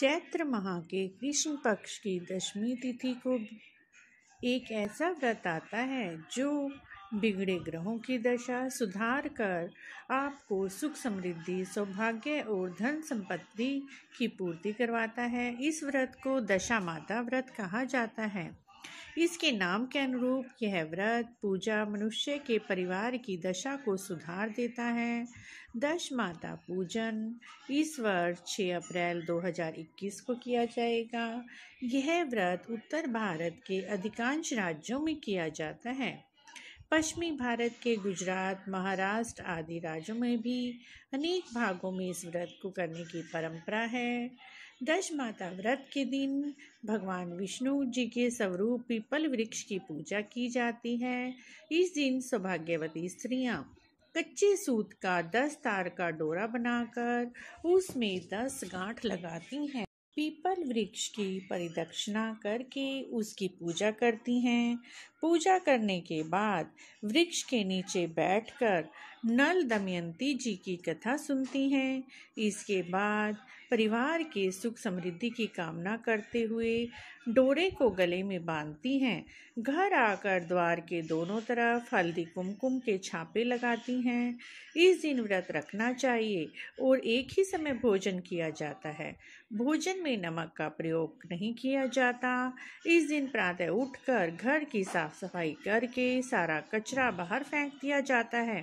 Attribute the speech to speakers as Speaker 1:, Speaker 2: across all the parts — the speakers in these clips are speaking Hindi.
Speaker 1: चैत्र माह के कृष्ण पक्ष की दशमी तिथि को एक ऐसा व्रत आता है जो बिगड़े ग्रहों की दशा सुधार कर आपको सुख समृद्धि सौभाग्य और धन संपत्ति की पूर्ति करवाता है इस व्रत को दशा माता व्रत कहा जाता है इसके नाम के अनुरूप यह व्रत पूजा मनुष्य के परिवार की दशा को सुधार देता है दश माता पूजन इस वर्ष 6 अप्रैल 2021 को किया जाएगा यह व्रत उत्तर भारत के अधिकांश राज्यों में किया जाता है पश्चिमी भारत के गुजरात महाराष्ट्र आदि राज्यों में भी अनेक भागों में इस व्रत को करने की परंपरा है दश माता व्रत के दिन भगवान विष्णु जी के स्वरूप पीपल वृक्ष की पूजा की जाती है इस दिन सौभाग्यवती स्त्रियां कच्चे सूत का दस तार का डोरा बनाकर उसमें दस गांठ लगाती हैं पीपल वृक्ष की परिदक्षिणा करके उसकी पूजा करती हैं पूजा करने के बाद वृक्ष के नीचे बैठकर नल दमयंती जी की कथा सुनती हैं इसके बाद परिवार के सुख समृद्धि की कामना करते हुए डोरे को गले में बांधती हैं घर आकर द्वार के दोनों तरफ हल्दी कुमकुम के छापे लगाती हैं इस दिन व्रत रखना चाहिए और एक ही समय भोजन किया जाता है भोजन में नमक का प्रयोग नहीं किया जाता इस दिन प्रातः उठकर घर की साफ सफाई करके सारा कचरा बाहर फेंक दिया जाता है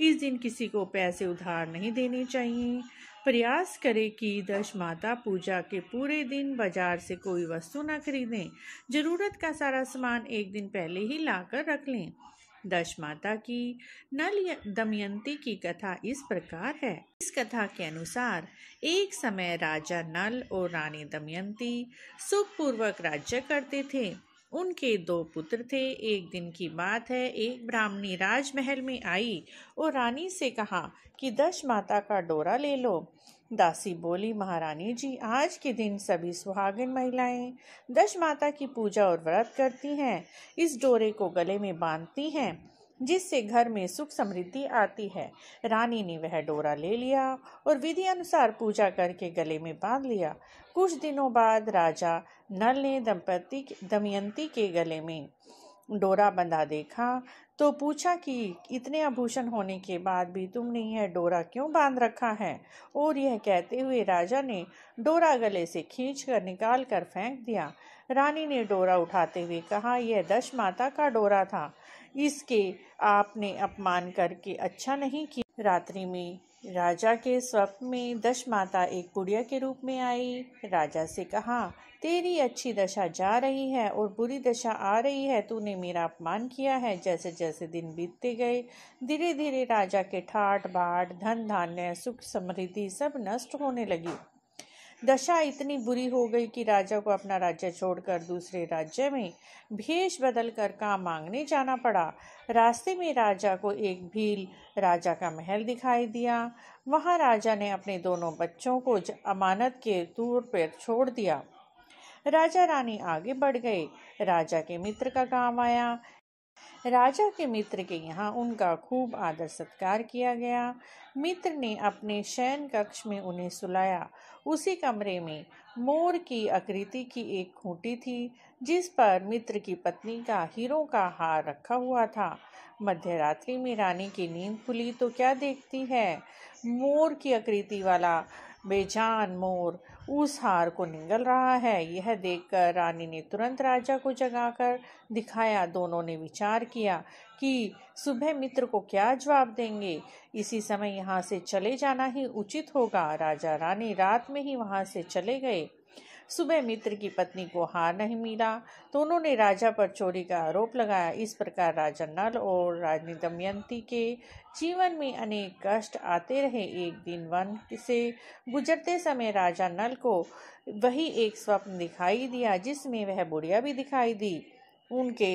Speaker 1: इस दिन किसी को पैसे उधार नहीं देने चाहिए प्रयास करें कि दश माता पूजा के पूरे दिन बाजार से कोई वस्तु ना खरीदें जरूरत का सारा सामान एक दिन पहले ही लाकर रख लें दश माता की नल दमयंती की कथा इस प्रकार है इस कथा के अनुसार एक समय राजा नल और रानी दमयंती सुखपूर्वक राज्य करते थे उनके दो पुत्र थे एक दिन की बात है एक ब्राह्मणी राजमहल में आई और रानी से कहा कि दश माता का डोरा ले लो दासी बोली महारानी जी आज के दिन सभी सुहागिन महिलाएं दश माता की पूजा और व्रत करती हैं इस डोरे को गले में बांधती हैं जिससे घर में सुख समृद्धि आती है रानी ने वह डोरा ले लिया और विधि अनुसार पूजा करके गले में बांध लिया कुछ दिनों बाद राजा नल ने दंपति दमयंती के गले में डोरा बंधा देखा तो पूछा कि इतने आभूषण होने के बाद भी तुमने यह डोरा क्यों बांध रखा है और यह कहते हुए राजा ने डोरा गले से खींच कर निकाल कर फेंक दिया रानी ने डोरा उठाते हुए कहा यह दश माता का डोरा था इसके आपने अपमान करके अच्छा नहीं किया रात्रि में राजा के स्वप्न में दश माता एक गुड़िया के रूप में आई राजा से कहा तेरी अच्छी दशा जा रही है और बुरी दशा आ रही है तूने मेरा अपमान किया है जैसे जैसे दिन बीतते गए धीरे धीरे राजा के ठाट बाट धन धान्य सुख समृद्धि सब नष्ट होने लगी दशा इतनी बुरी हो गई कि राजा को अपना राज्य छोड़कर दूसरे राज्य में भेष बदल कर काम मांगने जाना पड़ा रास्ते में राजा को एक भील राजा का महल दिखाई दिया वहाँ राजा ने अपने दोनों बच्चों को अमानत के तौर पर छोड़ दिया राजा रानी आगे बढ़ गए राजा के मित्र का काम आया राजा के मित्र के यहाँ उनका खूब आदर सत्कार किया गया मित्र ने अपने शयन कक्ष में उन्हें सुलाया उसी कमरे में मोर की आकृति की एक खूंटी थी जिस पर मित्र की पत्नी का हीरों का हार रखा हुआ था मध्यरात्रि में रानी की नींद खुली तो क्या देखती है मोर की आकृति वाला बेजान मोर उस हार को निगल रहा है यह देखकर रानी ने तुरंत राजा को जगाकर दिखाया दोनों ने विचार किया कि सुबह मित्र को क्या जवाब देंगे इसी समय यहाँ से चले जाना ही उचित होगा राजा रानी रात में ही वहाँ से चले गए सुबह मित्र की पत्नी को हार नहीं मिला तो उन्होंने राजा पर चोरी का आरोप लगाया इस प्रकार राजा नल और राजनी दमयंती के जीवन में अनेक कष्ट आते रहे एक दिन वन से गुजरते समय राजा नल को वही एक स्वप्न दिखाई दिया जिसमें वह बुढ़िया भी दिखाई दी उनके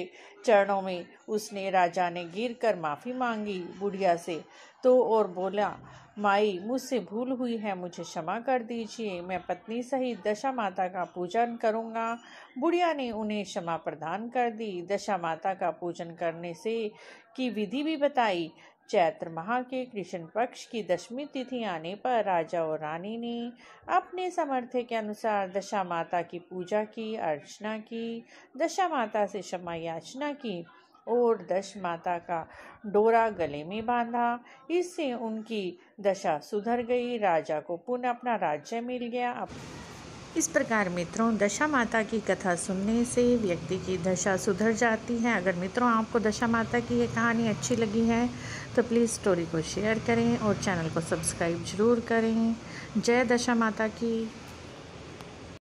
Speaker 1: चरणों में उसने राजा ने गिर कर माफ़ी मांगी बुढ़िया से तो और बोला माई मुझसे भूल हुई है मुझे क्षमा कर दीजिए मैं पत्नी सहित दशा माता का पूजन करूँगा बुढ़िया ने उन्हें क्षमा प्रदान कर दी दशा माता का पूजन करने से की विधि भी बताई चैत्र माह के कृष्ण पक्ष की दशमी तिथि आने पर राजा और रानी ने अपने सामर्थ्य के अनुसार दशा माता की पूजा की अर्चना की दशा माता से क्षमा याचना की और दश माता का डोरा गले में बांधा इससे उनकी दशा सुधर गई राजा को पुनः अपना राज्य मिल गया इस प्रकार मित्रों दशा माता की कथा सुनने से व्यक्ति की दशा सुधर जाती है अगर मित्रों आपको दशा माता की ये कहानी अच्छी लगी है तो प्लीज़ स्टोरी को शेयर करें और चैनल को सब्सक्राइब जरूर करें जय दशा माता की